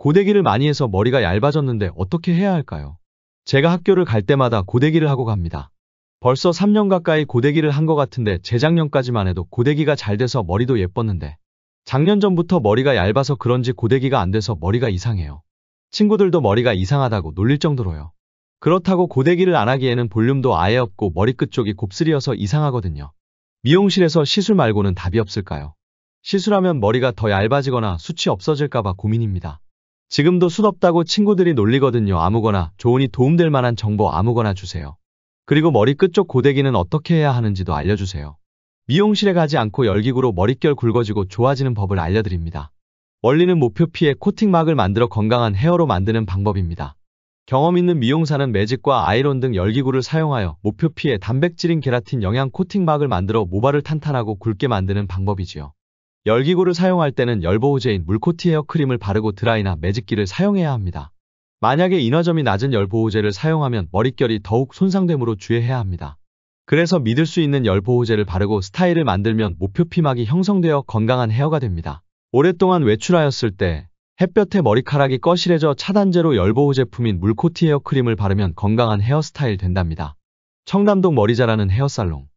고데기를 많이 해서 머리가 얇아졌는데 어떻게 해야 할까요? 제가 학교를 갈 때마다 고데기를 하고 갑니다. 벌써 3년 가까이 고데기를 한 것 같은데 재작년까지만 해도 고데기가 잘 돼서 머리도 예뻤는데 작년 전부터 머리가 얇아서 그런지 고데기가 안 돼서 머리가 이상해요. 친구들도 머리가 이상하다고 놀릴 정도로요. 그렇다고 고데기를 안 하기에는 볼륨도 아예 없고 머리끝 쪽이 곱슬이어서 이상하거든요. 미용실에서 시술 말고는 답이 없을까요? 시술하면 머리가 더 얇아지거나 수치 없어질까봐 고민입니다. 지금도 수없다고 친구들이 놀리거든요. 아무거나 조언이 도움될 만한 정보 아무거나 주세요. 그리고 머리 끝쪽 고데기는 어떻게 해야 하는지도 알려주세요. 미용실에 가지 않고 열기구로 머릿결 굵어지고 좋아지는 법을 알려드립니다. 원리는 목표 피해 코팅막을 만들어 건강한 헤어로 만드는 방법입니다. 경험 있는 미용사는 매직과 아이론 등 열기구를 사용하여 목표 피해 단백질인 게라틴 영양 코팅막을 만들어 모발을 탄탄하고 굵게 만드는 방법이지요. 열기구를 사용할 때는 열보호제인 물코티 에어크림을 바르고 드라이나 매직기를 사용해야 합니다. 만약에 인화점이 낮은 열보호제를 사용하면 머릿결이 더욱 손상됨으로 주의해야 합니다. 그래서 믿을 수 있는 열보호제를 바르고 스타일을 만들면 목표 피막이 형성되어 건강한 헤어가 됩니다. 오랫동안 외출하였을 때 햇볕에 머리카락이 거실해져 차단제로 열보호 제품인 물코티 에어크림을 바르면 건강한 헤어스타일 된답니다. 청담동 머리자라는 헤어살롱